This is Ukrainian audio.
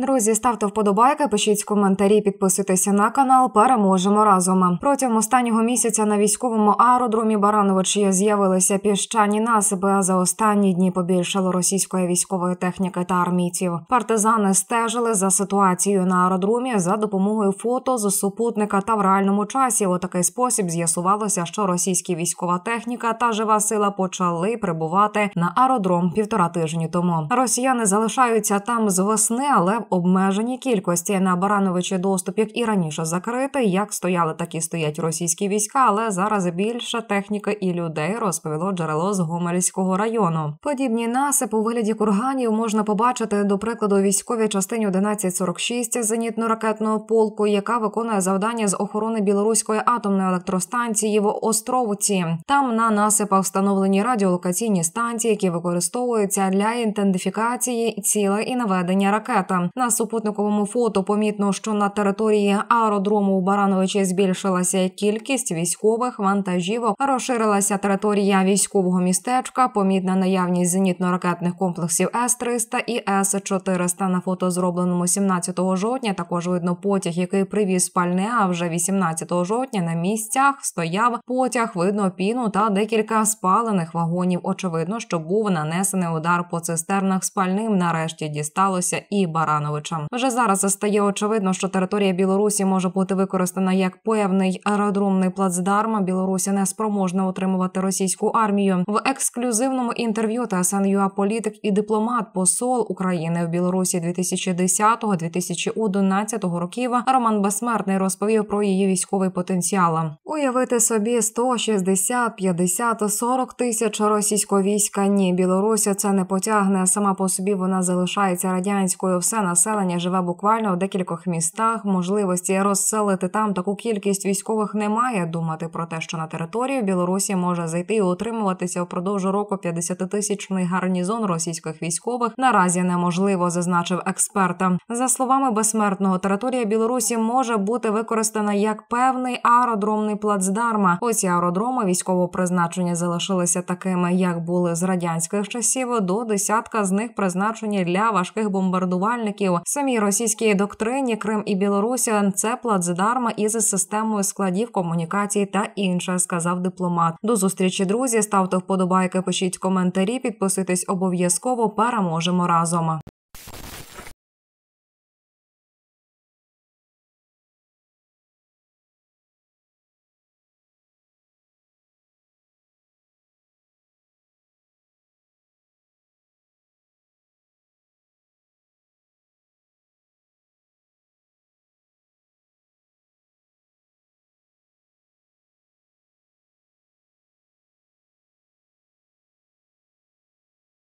Друзі, ставте вподобайки, пишіть коментарі, підписуйтеся на канал. Переможемо разом. Протягом останнього місяця на військовому аеродромі Барановичі з'явилися піщані насипи. А за останні дні побільшало російської військової техніки та армійців. Партизани стежили за ситуацією на аеродромі за допомогою фото з супутника та в реальному часі. У такий спосіб з'ясувалося, що російські військова техніка та жива сила почали прибувати на аеродром півтора тижні тому. Росіяни залишаються там з весни, але обмеженій кількості на Барановичі доступів і раніше закритий. Як стояли, так і стоять російські війська, але зараз більше техніки і людей розповіло джерело з Гомельського району. Подібні насипи у вигляді курганів можна побачити до прикладу військовій частині 1146 зенітно-ракетного полку, яка виконує завдання з охорони білоруської атомної електростанції в Островці. Там на насипах встановлені радіолокаційні станції, які використовуються для інтендифікації ціла і наведення ракети. На супутниковому фото помітно, що на території аеродрому у Барановичі збільшилася кількість військових вантажівок, розширилася територія військового містечка, помітна наявність зенітно-ракетних комплексів С-300 і С-400. На фото зробленому 17 жовтня також видно потяг, який привіз спальне. А вже 18 жовтня на місцях стояв потяг, видно піну та декілька спалених вагонів. Очевидно, що був нанесений удар по цистернах спальним. Нарешті дісталося і барано. Богдановича. Вже зараз стає очевидно, що територія Білорусі може бути використана як певний аеродромний плацдарм. Білорусі не спроможна утримувати російську армію в ексклюзивному інтерв'ю. ТСН ЮА політик і дипломат посол України в Білорусі 2010-2011 років. Роман Безсмертний розповів про її військовий потенціал. Уявити собі 160, 50, 40 тисяч російського війська. Ні, Білорусі це не потягне сама по собі. Вона залишається радянською. Все на населення живе буквально в декількох містах. Можливості розселити там таку кількість військових немає. Думати про те, що на територію Білорусі може зайти і утримуватися впродовж року 50-тисячний гарнізон російських військових наразі неможливо, зазначив експерта. За словами безсмертного, територія Білорусі може бути використана як певний аеродромний плацдарма. Оці аеродроми військового призначення залишилися такими, як були з радянських часів. До десятка з них призначені для важких бомбардувальників союзників. Самій російській доктрині Крим і Білорусі це плацдарма із системою складів комунікацій та інше, сказав дипломат. До зустрічі друзі ставте вподобайки, пишіть коментарі, підписуйтесь обов'язково. Переможемо разом.